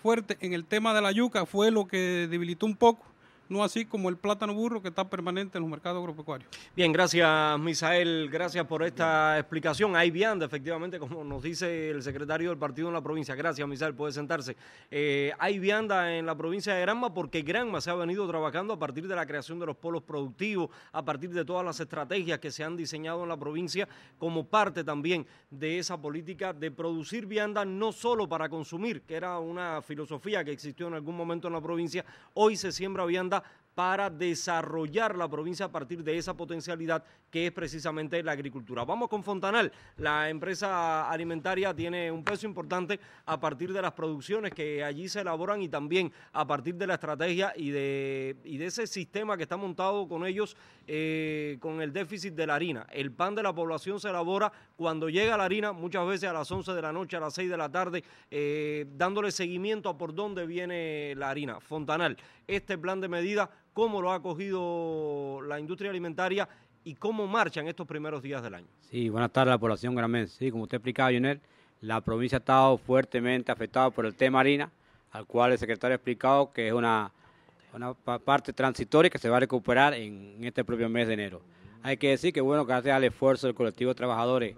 fuerte en el tema de la yuca, fue lo que debilitó un poco no así como el plátano burro que está permanente en los mercados agropecuarios. Bien, gracias Misael, gracias por esta explicación. Hay vianda, efectivamente, como nos dice el secretario del partido en la provincia. Gracias Misael, puede sentarse. Eh, hay vianda en la provincia de Granma porque Granma se ha venido trabajando a partir de la creación de los polos productivos, a partir de todas las estrategias que se han diseñado en la provincia como parte también de esa política de producir vianda no solo para consumir, que era una filosofía que existió en algún momento en la provincia, hoy se siembra vianda para desarrollar la provincia a partir de esa potencialidad que es precisamente la agricultura. Vamos con Fontanal. La empresa alimentaria tiene un peso importante a partir de las producciones que allí se elaboran y también a partir de la estrategia y de, de ese sistema que está montado con ellos eh, con el déficit de la harina. El pan de la población se elabora cuando llega la harina, muchas veces a las 11 de la noche, a las 6 de la tarde, eh, dándole seguimiento a por dónde viene la harina. Fontanal, este plan de medida cómo lo ha acogido la industria alimentaria y cómo marchan estos primeros días del año. Sí, buenas tardes a la población granmense. Sí, como usted explicaba, Lionel, la provincia ha estado fuertemente afectada por el tema harina, al cual el secretario ha explicado que es una, parte transitoria que se va a recuperar en, este propio mes de enero. Hay que decir que, bueno, gracias al esfuerzo del colectivo de trabajadores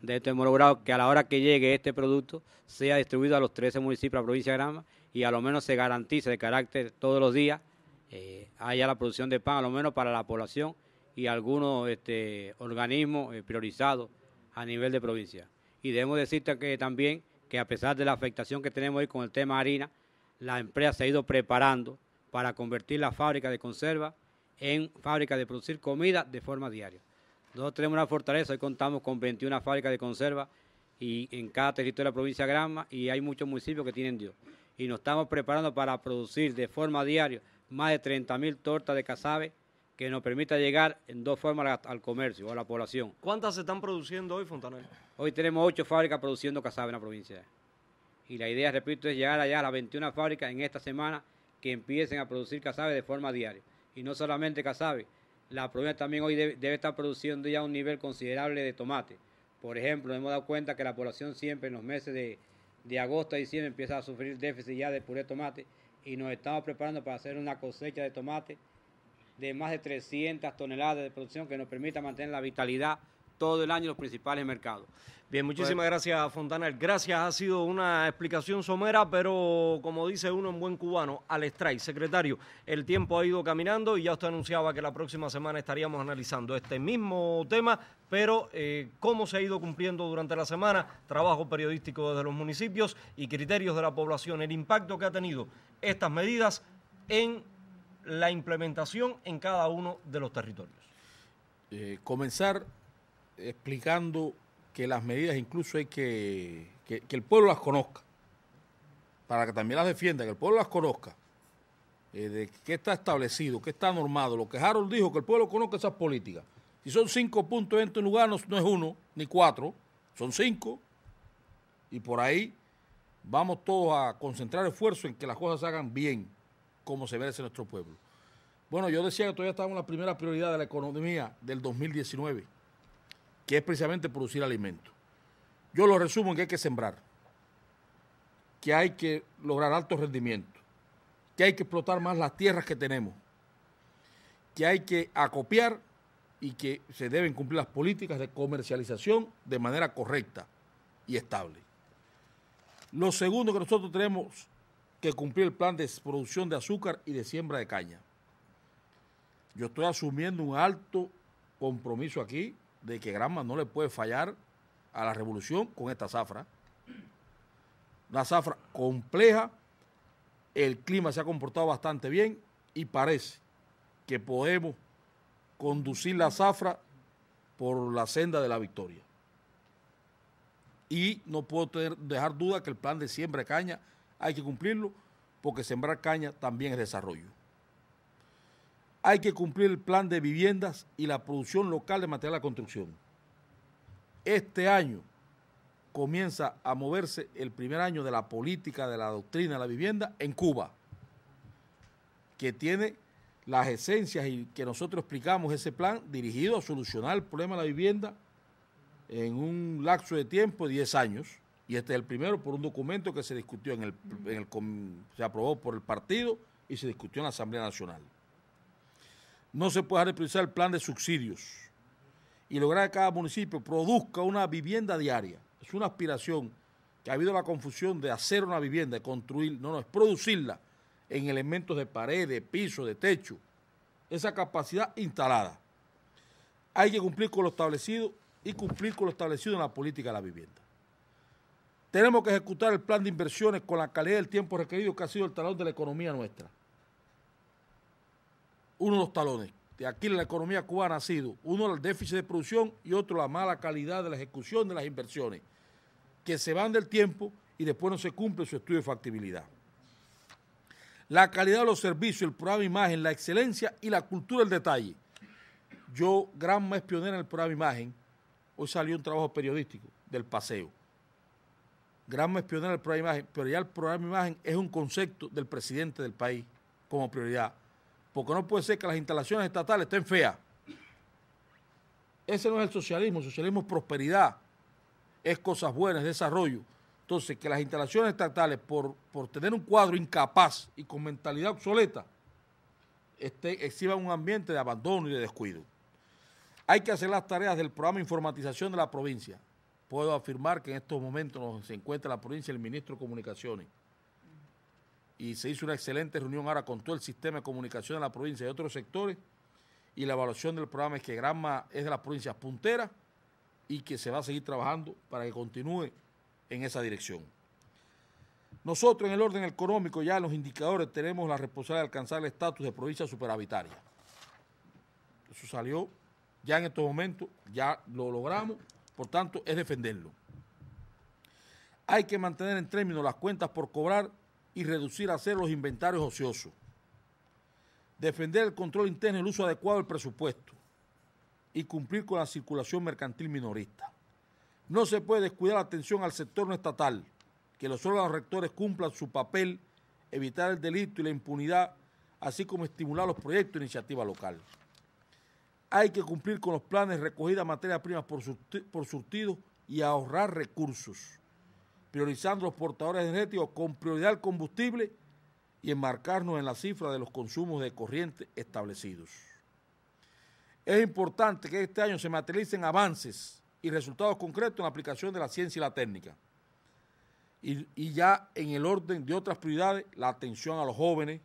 de este logrado que a la hora que llegue este producto sea distribuido a los 13 municipios de la provincia de Granma y a lo menos se garantice de carácter todos los días eh, haya la producción de pan, a lo menos para la población y algunos este, organismos eh, priorizados a nivel de provincia. Y debemos decirte también que a pesar de la afectación que tenemos hoy con el tema harina, la empresa se ha ido preparando para convertir la fábrica de conserva en fábrica de producir comida de forma diaria. Nosotros tenemos una fortaleza, hoy contamos con 21 fábricas de conserva y en cada territorio de la provincia Granma y hay muchos municipios que tienen Dios. Y nos estamos preparando para producir de forma diaria más de 30.000 tortas de casabe que nos permita llegar en dos formas al comercio, a la población. ¿Cuántas se están produciendo hoy, Fontanel? Hoy tenemos ocho fábricas produciendo casabe en la provincia. Y la idea, repito, es llegar allá a las 21 fábricas en esta semana que empiecen a producir casabe de forma diaria. Y no solamente casabe. la provincia también hoy debe, estar produciendo ya un nivel considerable de tomate. Por ejemplo, hemos dado cuenta que la población siempre en los meses de, de agosto a diciembre empieza a sufrir déficit ya de puré de tomate y nos estamos preparando para hacer una cosecha de tomate de más de 300 toneladas de producción que nos permita mantener la vitalidad todo el año los principales mercados. Bien, muchísimas pues, gracias Fontanel. Gracias, ha sido una explicación somera, pero como dice uno en buen cubano, al strike. Secretario, el tiempo ha ido caminando y ya usted anunciaba que la próxima semana estaríamos analizando este mismo tema, pero eh, cómo se ha ido cumpliendo durante la semana, trabajo periodístico desde los municipios y criterios de la población, el impacto que ha tenido estas medidas en la implementación en cada uno de los territorios. Eh, comenzar explicando que las medidas incluso hay que, que, el pueblo las conozca, para que también las defienda, que el pueblo las conozca, eh, de qué está establecido, qué está normado, lo que Harold dijo, que el pueblo conozca esas políticas. Si son cinco puntos en tu este lugar, no, es uno, ni cuatro, son cinco, y por ahí vamos todos a concentrar esfuerzo en que las cosas se hagan bien, como se merece nuestro pueblo. Bueno, yo decía que todavía estábamos en la primera prioridad de la economía del 2019 que es precisamente producir alimentos. Yo lo resumo en que hay que sembrar, que hay que lograr altos rendimientos, que hay que explotar más las tierras que tenemos, que hay que acopiar y que se deben cumplir las políticas de comercialización de manera correcta y estable. Lo segundo que nosotros tenemos que cumplir el plan de producción de azúcar y de siembra de caña. Yo estoy asumiendo un alto compromiso aquí de que Granma no le puede fallar a la revolución con esta zafra. Una zafra compleja, el clima se ha comportado bastante bien y parece que podemos conducir la zafra por la senda de la victoria. Y no puedo dejar duda que el plan de siembra caña hay que cumplirlo porque sembrar caña también es desarrollo hay que cumplir el plan de viviendas y la producción local de material de construcción. Este año comienza a moverse el primer año de la política de la doctrina de la vivienda en Cuba, que tiene las esencias y que nosotros explicamos ese plan dirigido a solucionar el problema de la vivienda en un lapso de tiempo de 10 años, y este es el primero por un documento que se discutió en el, en el se aprobó por el partido y se discutió en la Asamblea Nacional no se puede reproducir el plan de subsidios y lograr que cada municipio produzca una vivienda diaria. Es una aspiración que ha habido la confusión de hacer una vivienda, de construir, no, no, es producirla en elementos de pared, de piso, de techo, esa capacidad instalada. Hay que cumplir con lo establecido y cumplir con lo establecido en la política de la vivienda. Tenemos que ejecutar el plan de inversiones con la calidad del tiempo requerido que ha sido el talón de la economía nuestra uno de los talones de aquí la economía cubana ha sido uno el déficit de producción y otro la mala calidad de la ejecución de las inversiones, que se van del tiempo y después no se cumple su estudio de factibilidad. La calidad de los servicios, el programa Imagen, la excelencia y la cultura del detalle. Yo, gran mes pionera en el programa Imagen, hoy salió un trabajo periodístico del paseo. Gran más pionera en el programa Imagen, pero ya el programa Imagen es un concepto del presidente del país como prioridad porque no puede ser que las instalaciones estatales estén feas. Ese no es el socialismo, el socialismo es prosperidad, es cosas buenas, es desarrollo. Entonces, que las instalaciones estatales, por, por tener un cuadro incapaz y con mentalidad obsoleta, este, exhiban un ambiente de abandono y de descuido. Hay que hacer las tareas del programa de informatización de la provincia. Puedo afirmar que en estos momentos se encuentra la provincia el ministro de Comunicaciones y se hizo una excelente reunión ahora con todo el sistema de comunicación de la provincia y otros sectores. Y la evaluación del programa es que Granma es de las provincias punteras y que se va a seguir trabajando para que continúe en esa dirección. Nosotros en el orden económico ya en los indicadores tenemos la responsabilidad de alcanzar el estatus de provincia superhabitaria. Eso salió ya en estos momentos, ya lo logramos, por tanto es defenderlo. Hay que mantener en términos las cuentas por cobrar y reducir a cero los inventarios ociosos. Defender el control interno y el uso adecuado del presupuesto. Y cumplir con la circulación mercantil minorista. No se puede descuidar la atención al sector no estatal, que los órganos rectores cumplan su papel, evitar el delito y la impunidad, así como estimular los proyectos de iniciativa local. Hay que cumplir con los planes recogida materia prima por, por surtido y ahorrar recursos priorizando los portadores energéticos con prioridad al combustible y enmarcarnos en la cifra de los consumos de corriente establecidos. Es importante que este año se materialicen avances y resultados concretos en la aplicación de la ciencia y la técnica. Y, y, ya en el orden de otras prioridades, la atención a los jóvenes,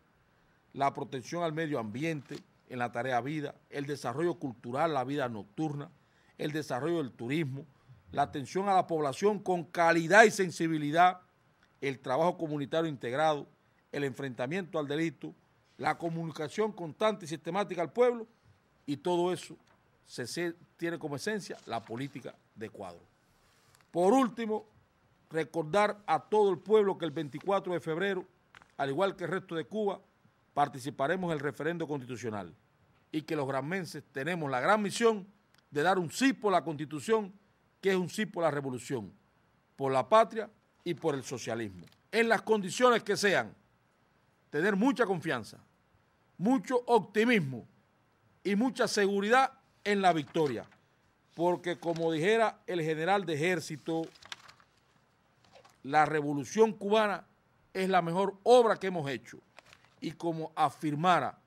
la protección al medio ambiente en la tarea vida, el desarrollo cultural, la vida nocturna, el desarrollo del turismo, la atención a la población con calidad y sensibilidad, el trabajo comunitario integrado, el enfrentamiento al delito, la comunicación constante y sistemática al pueblo y todo eso se, tiene como esencia la política de cuadro. Por último, recordar a todo el pueblo que el 24 de febrero, al igual que el resto de Cuba, participaremos en el referendo constitucional y que los granmenses tenemos la gran misión de dar un sí por la constitución que es un sí por la revolución, por la patria y por el socialismo. En las condiciones que sean, tener mucha confianza, mucho optimismo y mucha seguridad en la victoria. Porque como dijera el general de ejército, la revolución cubana es la mejor obra que hemos hecho. Y como afirmara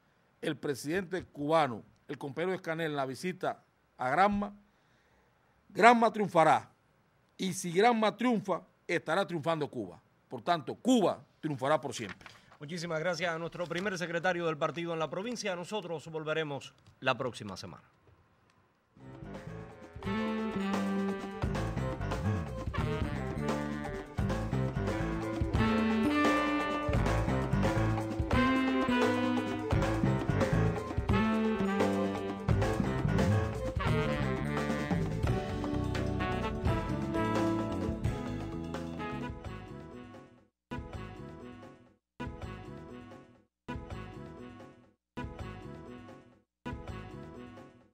el presidente cubano, el compañero Escanel, en la visita a Granma, Granma triunfará. Y si Granma triunfa, estará triunfando Cuba. Por tanto, Cuba triunfará por siempre. Muchísimas gracias a nuestro primer secretario del partido en la provincia. Nosotros volveremos la próxima semana.